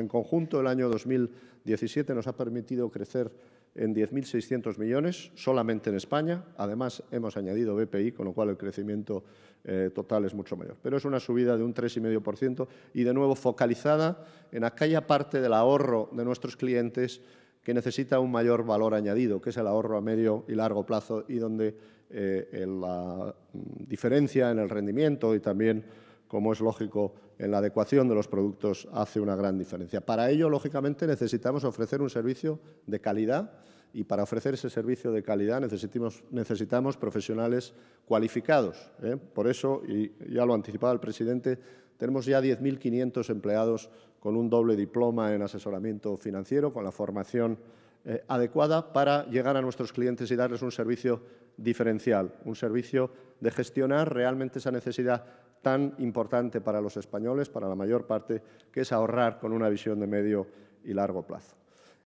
En conjunto, el año 2017 nos ha permitido crecer en 10.600 millones solamente en España. Además, hemos añadido BPI, con lo cual el crecimiento eh, total es mucho mayor. Pero es una subida de un 3,5% y, de nuevo, focalizada en aquella parte del ahorro de nuestros clientes que necesita un mayor valor añadido, que es el ahorro a medio y largo plazo y donde eh, la mm, diferencia en el rendimiento y también como es lógico en la adecuación de los productos, hace una gran diferencia. Para ello, lógicamente, necesitamos ofrecer un servicio de calidad y para ofrecer ese servicio de calidad necesitamos, profesionales cualificados. ¿eh? Por eso, y ya lo anticipaba el presidente, tenemos ya 10.500 empleados con un doble diploma en asesoramiento financiero, con la formación eh, adecuada para llegar a nuestros clientes y darles un servicio diferencial, un servicio de gestionar realmente esa necesidad tan importante para los españoles, para la mayor parte, que es ahorrar con una visión de medio y largo plazo.